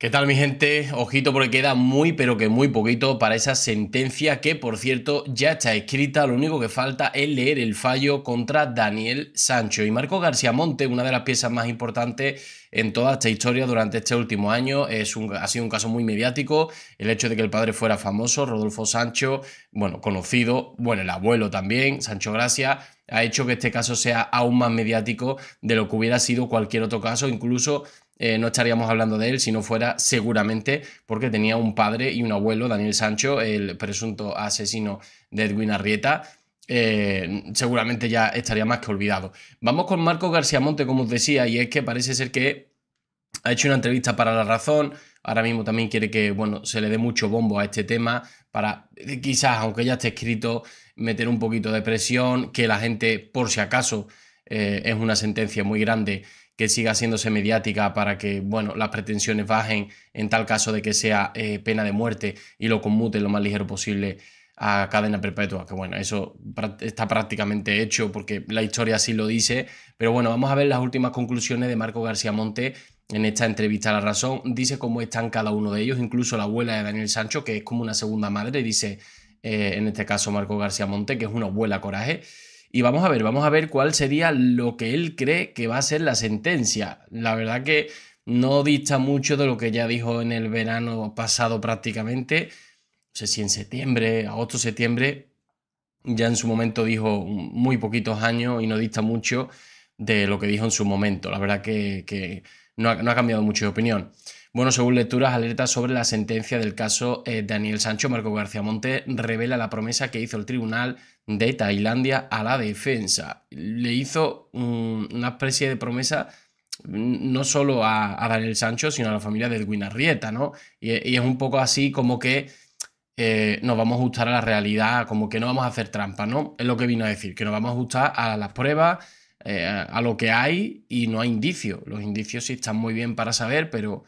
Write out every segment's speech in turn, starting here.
¿Qué tal mi gente? Ojito porque queda muy pero que muy poquito para esa sentencia que por cierto ya está escrita, lo único que falta es leer el fallo contra Daniel Sancho y Marco García Monte, una de las piezas más importantes en toda esta historia durante este último año, es ha sido un caso muy mediático, el hecho de que el padre fuera famoso, Rodolfo Sancho, bueno, conocido, bueno, el abuelo también, Sancho Gracia, ha hecho que este caso sea aún más mediático de lo que hubiera sido cualquier otro caso, incluso eh, no estaríamos hablando de él si no fuera seguramente porque tenía un padre y un abuelo, Daniel Sancho, el presunto asesino de Edwin Arrieta. Eh, seguramente ya estaría más que olvidado. Vamos con Marco García Monte, como os decía, y es que parece ser que ha hecho una entrevista para La Razón. Ahora mismo también quiere que bueno, se le dé mucho bombo a este tema para eh, quizás, aunque ya esté escrito, meter un poquito de presión, que la gente, por si acaso, es una sentencia muy grande que siga haciéndose mediática para que, bueno, las pretensiones bajen en tal caso de que sea eh, pena de muerte y lo conmute lo más ligero posible a cadena perpetua, que bueno, eso está prácticamente hecho porque la historia así lo dice, pero bueno, vamos a ver las últimas conclusiones de Marco García Monte en esta entrevista a La Razón, dice cómo están cada uno de ellos, incluso la abuela de Daniel Sancho, que es como una segunda madre, dice eh, en este caso Marco García Monte, que es una abuela coraje, y vamos a ver, vamos a ver cuál sería lo que él cree que va a ser la sentencia. La verdad que no dista mucho de lo que ya dijo en el verano pasado prácticamente. No sé si en septiembre, agosto, septiembre, ya en su momento dijo muy poquitos años y no dista mucho de lo que dijo en su momento. La verdad que, no, ha, no ha cambiado mucho de opinión. Bueno, según lecturas, alertas sobre la sentencia del caso eh, Daniel Sancho, Marco García Monte revela la promesa que hizo el tribunal de Tailandia a la defensa. Le hizo una especie de promesa mm, no solo a, Daniel Sancho, sino a la familia de Edwin Arrieta, ¿no? Y, e, es un poco así como que eh, nos vamos a ajustar a la realidad, como que no vamos a hacer trampa, ¿no? Es lo que vino a decir, que nos vamos a ajustar a las pruebas, eh, a lo que hay y no hay indicios. Los indicios sí están muy bien para saber, pero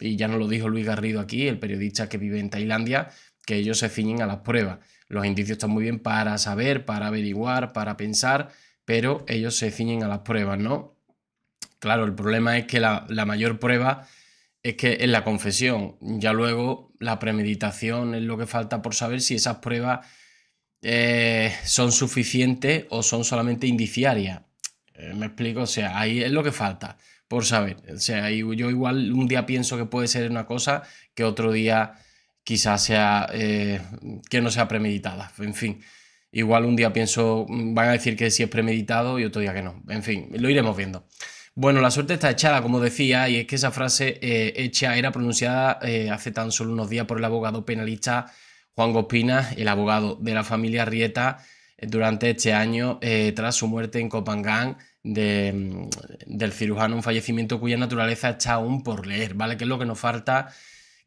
y ya nos lo dijo Luis Garrido aquí, el periodista que vive en Tailandia, que ellos se ciñen a las pruebas. Los indicios están muy bien para saber, para averiguar, para pensar, pero ellos se ciñen a las pruebas, ¿no? Claro, el problema es que la, mayor prueba es que es la confesión. Ya luego la premeditación es lo que falta por saber si esas pruebas eh, son suficientes o son solamente indiciarias. Eh, me explico, o sea, ahí es lo que falta por saber. O sea, yo igual un día pienso que puede ser una cosa que otro día quizás sea eh, que no sea premeditada. En fin, igual un día pienso, mm, van a decir que sí es premeditado y otro día que no. En fin, lo iremos viendo. Bueno, la suerte está echada, como decía, y es que esa frase eh, hecha era pronunciada hace tan solo unos días por el abogado penalista Juan Gospina, el abogado de la familia Rieta, eh, durante este año eh, tras su muerte en Copangán mm, del cirujano, un fallecimiento cuya naturaleza está aún por leer, ¿vale? Que es lo que nos falta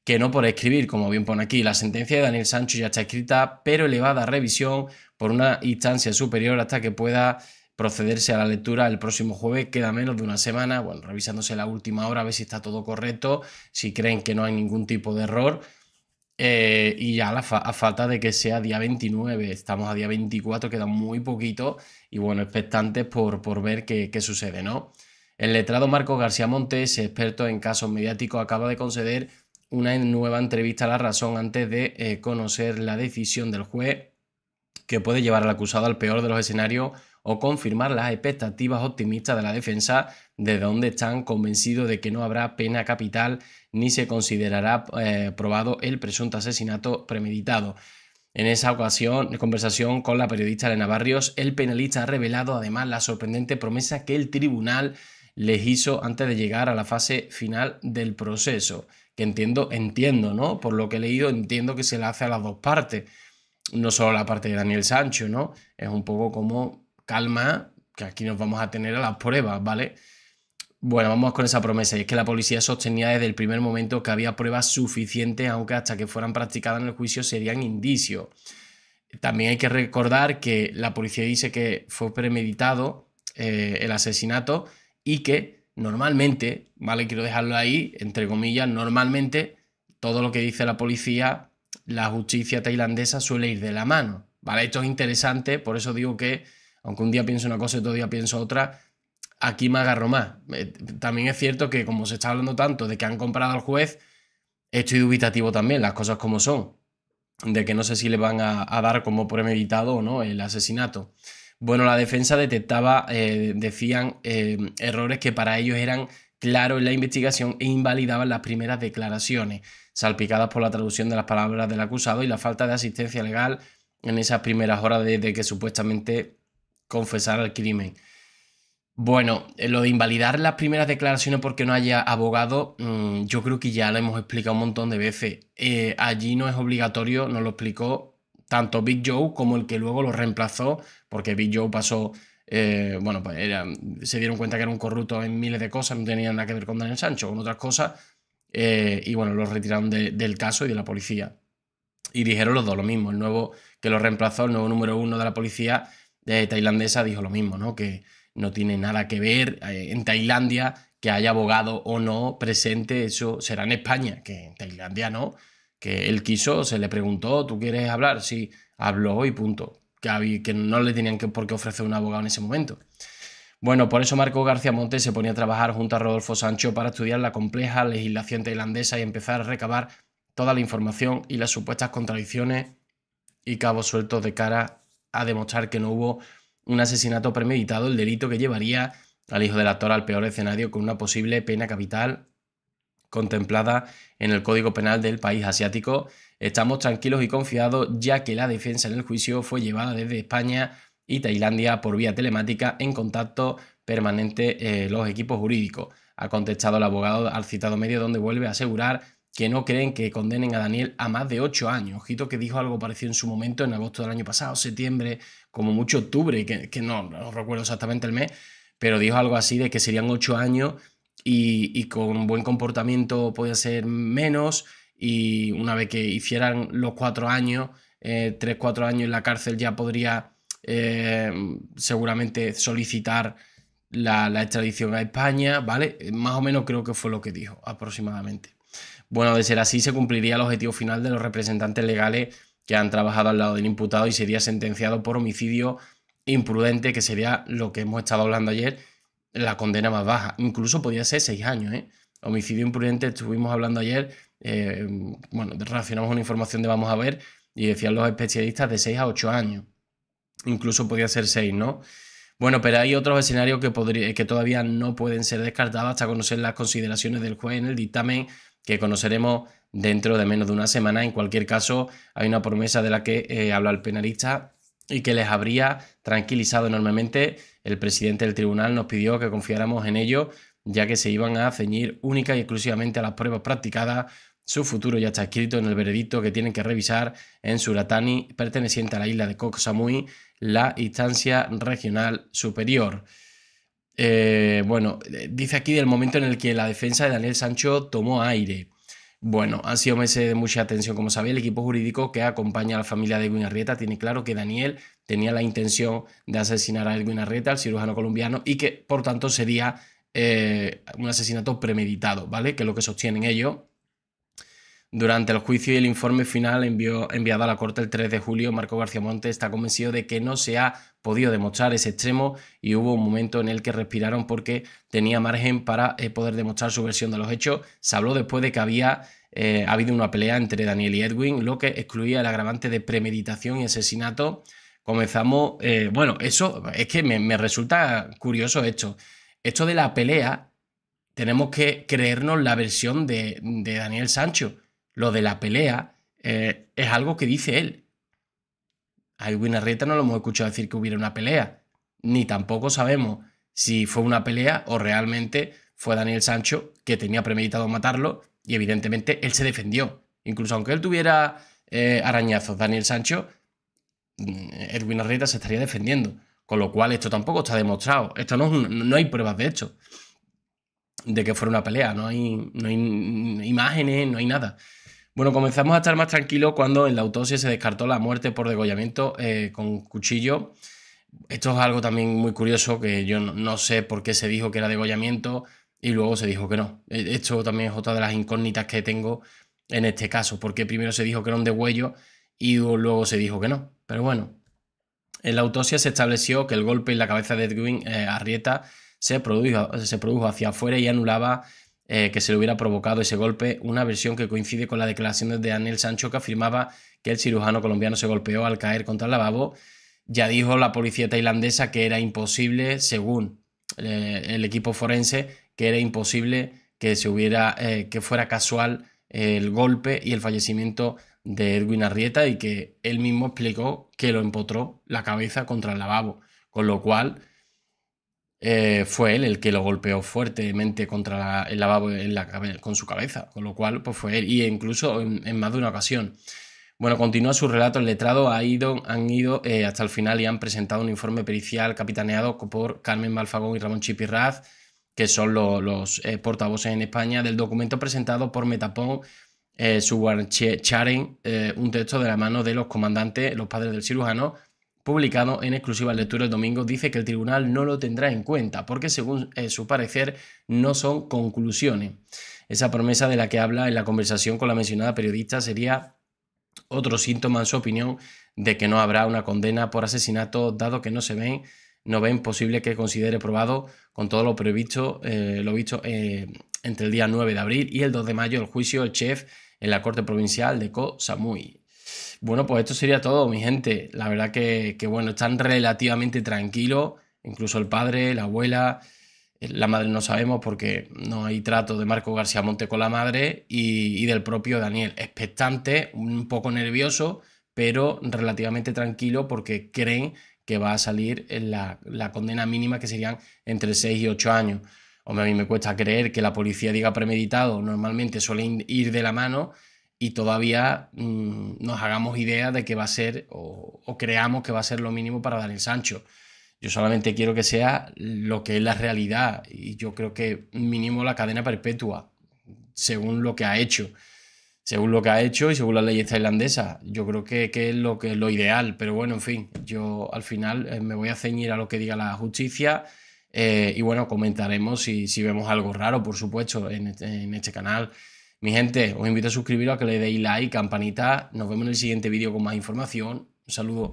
que no por escribir, como bien pone aquí. La sentencia de Daniel Sancho ya está escrita, pero elevada a revisión por una instancia superior hasta que pueda procederse a la lectura el próximo jueves, queda menos de una semana, bueno, revisándose la última hora a ver si está todo correcto, si creen que no hay ningún tipo de error eh, y ya a falta de que sea día 29, estamos a día 24, queda muy poquito y bueno, expectantes por, por ver qué, sucede, ¿no? El letrado Marcos García Montes, experto en casos mediáticos, acaba de conceder una nueva entrevista a la razón antes de eh, conocer la decisión del juez que puede llevar al acusado al peor de los escenarios o confirmar las expectativas optimistas de la defensa desde donde están convencidos de que no habrá pena capital ni se considerará eh, probado el presunto asesinato premeditado. En esa ocasión, en conversación con la periodista Elena Barrios, el penalista ha revelado además la sorprendente promesa que el tribunal les hizo antes de llegar a la fase final del proceso, que entiendo, entiendo, ¿no? Por lo que he leído, entiendo que se la hace a las dos partes, no solo a la parte de Daniel Sancho, ¿no? Es un poco como calma, que aquí nos vamos a tener a las pruebas, ¿vale? Bueno, vamos con esa promesa. Y es que la policía sostenía desde el primer momento que había pruebas suficientes, aunque hasta que fueran practicadas en el juicio serían indicios. También hay que recordar que la policía dice que fue premeditado eh, el asesinato y que normalmente, ¿vale? Quiero dejarlo ahí, entre comillas, normalmente todo lo que dice la policía, la justicia tailandesa suele ir de la mano, ¿vale? Esto es interesante, por eso digo que aunque un día pienso una cosa y otro día pienso otra, aquí me agarro más. Eh, también es cierto que como se está hablando tanto de que han comprado al juez, estoy dubitativo también, las cosas como son, de que no sé si le van a, dar como premeditado o no el asesinato. Bueno, la defensa detectaba, eh, decían, eh, errores que para ellos eran claros en la investigación e invalidaban las primeras declaraciones, salpicadas por la traducción de las palabras del acusado y la falta de asistencia legal en esas primeras horas desde de que supuestamente confesar el crimen. Bueno, eh, lo de invalidar las primeras declaraciones porque no haya abogado, mm, yo creo que ya lo hemos explicado un montón de veces. Eh, allí no es obligatorio, nos lo explicó tanto Big Joe como el que luego lo reemplazó, porque Big Joe pasó, eh, bueno, pues se dieron cuenta que era un corrupto en miles de cosas, no tenía nada que ver con Daniel Sancho, con otras cosas, y bueno, lo retiraron del caso y de la policía. Y dijeron los dos lo mismo, el nuevo que lo reemplazó, el nuevo número uno de la policía, tailandesa dijo lo mismo, ¿no? Que no tiene nada que ver eh, en Tailandia que haya abogado o no presente, eso será en España, que en Tailandia no, que él quiso, se le preguntó, ¿tú quieres hablar? Sí, habló y punto. Que, no le tenían que, por qué ofrecer un abogado en ese momento. Bueno, por eso Marco García Montes se ponía a trabajar junto a Rodolfo Sancho para estudiar la compleja legislación tailandesa y empezar a recabar toda la información y las supuestas contradicciones y cabos sueltos de cara a demostrar que no hubo un asesinato premeditado, el delito que llevaría al hijo del actor al peor escenario con una posible pena capital contemplada en el Código Penal del país asiático. Estamos tranquilos y confiados ya que la defensa en el juicio fue llevada desde España y Tailandia por vía telemática en contacto permanente eh, los equipos jurídicos. Ha contestado el abogado al citado medio donde vuelve a asegurar que no creen que condenen a Daniel a más de ocho años. Ojito que dijo algo parecido en su momento, en agosto del año pasado, septiembre, como mucho octubre, que, no, recuerdo exactamente el mes, pero dijo algo así de que serían ocho años y, con buen comportamiento podía ser menos y una vez que hicieran los cuatro años, eh, tres, cuatro años en la cárcel ya podría eh, seguramente solicitar la extradición a España, ¿vale? Eh, más o menos creo que fue lo que dijo aproximadamente. Bueno, de ser así, se cumpliría el objetivo final de los representantes legales que han trabajado al lado del imputado y sería sentenciado por homicidio imprudente, que sería lo que hemos estado hablando ayer, la condena más baja. Incluso podría ser seis años, ¿eh? Homicidio imprudente, estuvimos hablando ayer, eh, bueno, relacionamos una información de vamos a ver y decían los especialistas de seis a ocho años. Incluso podía ser seis, ¿no? Bueno, pero hay otros escenarios que, que todavía no pueden ser descartados hasta conocer las consideraciones del juez en el dictamen que conoceremos dentro de menos de una semana. En cualquier caso, hay una promesa de la que habló eh, habla el penalista y que les habría tranquilizado enormemente. El presidente del tribunal nos pidió que confiáramos en ello, ya que se iban a ceñir única y exclusivamente a las pruebas practicadas. Su futuro ya está escrito en el veredicto que tienen que revisar en Suratani, perteneciente a la isla de Koh Samui, la instancia regional superior. Eh, bueno, eh, dice aquí del momento en el que la defensa de Daniel Sancho tomó aire. Bueno, ha sido meses de mucha atención, como sabéis, El equipo jurídico que acompaña a la familia de Edwin Arrieta tiene claro que Daniel tenía la intención de asesinar a Edwin Arrieta, al cirujano colombiano, y que por tanto sería eh, un asesinato premeditado, ¿vale? Que es lo que sostienen ellos. Durante el juicio y el informe final enviado a la Corte el 3 de julio, Marco García Monte está convencido de que no se ha podido demostrar ese extremo y hubo un momento en el que respiraron porque tenía margen para eh, poder demostrar su versión de los hechos. Se habló después de que había eh, habido una pelea entre Daniel y Edwin, lo que excluía el agravante de premeditación y asesinato. Comenzamos, eh, bueno, eso es que me, resulta curioso esto. Esto de la pelea, tenemos que creernos la versión de, de Daniel Sancho lo de la pelea eh, es algo que dice él. A Edwin Arrieta no lo hemos escuchado decir que hubiera una pelea, ni tampoco sabemos si fue una pelea o realmente fue Daniel Sancho que tenía premeditado matarlo y evidentemente él se defendió. Incluso aunque él tuviera eh, arañazos, Daniel Sancho, mm, Edwin Arrieta se estaría defendiendo. Con lo cual esto tampoco está demostrado. Esto no, no hay pruebas de hecho de que fuera una pelea. No hay, no hay imágenes, no hay nada. Bueno, comenzamos a estar más tranquilos cuando en la autopsia se descartó la muerte por degollamiento eh, con cuchillo. Esto es algo también muy curioso que yo no, sé por qué se dijo que era degollamiento y luego se dijo que no. E, esto también es otra de las incógnitas que tengo en este caso, porque primero se dijo que era un degüello y luego se dijo que no. Pero bueno, en la autopsia se estableció que el golpe en la cabeza de Edwin eh, Arrieta se produjo hacia afuera y anulaba eh, que se le hubiera provocado ese golpe, una versión que coincide con las declaraciones de Anel Sancho que afirmaba que el cirujano colombiano se golpeó al caer contra el lavabo. Ya dijo la policía tailandesa que era imposible, según eh, el equipo forense, que era imposible que, se hubiera, eh, que fuera casual el golpe y el fallecimiento de Edwin Arrieta y que él mismo explicó que lo empotró la cabeza contra el lavabo, con lo cual eh, fue él el que lo golpeó fuertemente contra el lavabo con su cabeza, con lo cual pues fue él, y incluso en, más de una ocasión. Bueno, continúa su relato. El letrado ha ido, han ido eh, hasta el final y han presentado un informe pericial capitaneado por Carmen Malfagón y Ramón Chipirraz, que son los, eh, portavoces en España del documento presentado por Metapón eh, eh, un texto de la mano de los comandantes, los padres del cirujano, publicado en exclusiva lectura el domingo, dice que el tribunal no lo tendrá en cuenta porque según eh, su parecer no son conclusiones. Esa promesa de la que habla en la conversación con la mencionada periodista sería otro síntoma, en su opinión, de que no habrá una condena por asesinato, dado que no se ven, no ven posible que considere probado con todo lo previsto, eh, lo visto eh, entre el día 9 de abril y el 2 de mayo el juicio del chef en la Corte Provincial de Koh Samui. Bueno, pues esto sería todo, mi gente. La verdad que, bueno, están relativamente tranquilos, incluso el padre, la abuela, eh, la madre no sabemos porque no hay trato de Marco García Monte con la madre y, del propio Daniel. Expectante, un poco nervioso, pero relativamente tranquilo porque creen que va a salir la, condena mínima que serían entre 6 y 8 años. O a mí me cuesta creer que la policía diga premeditado, normalmente suelen ir de la mano y todavía mm, nos hagamos idea de que va a ser o, creamos que va a ser lo mínimo para dar el Sancho. Yo solamente quiero que sea lo que es la realidad y yo creo que mínimo la cadena perpetua, según lo que ha hecho, según lo que ha hecho y según la ley tailandesa. Yo creo que, es lo que es lo ideal, pero bueno, en fin, yo al final eh, me voy a ceñir a lo que diga la justicia. Eh, y bueno, comentaremos si, vemos algo raro, por supuesto, en, en este canal. Mi gente, os invito a suscribiros, a que le deis like, campanita. Nos vemos en el siguiente vídeo con más información. Un saludo.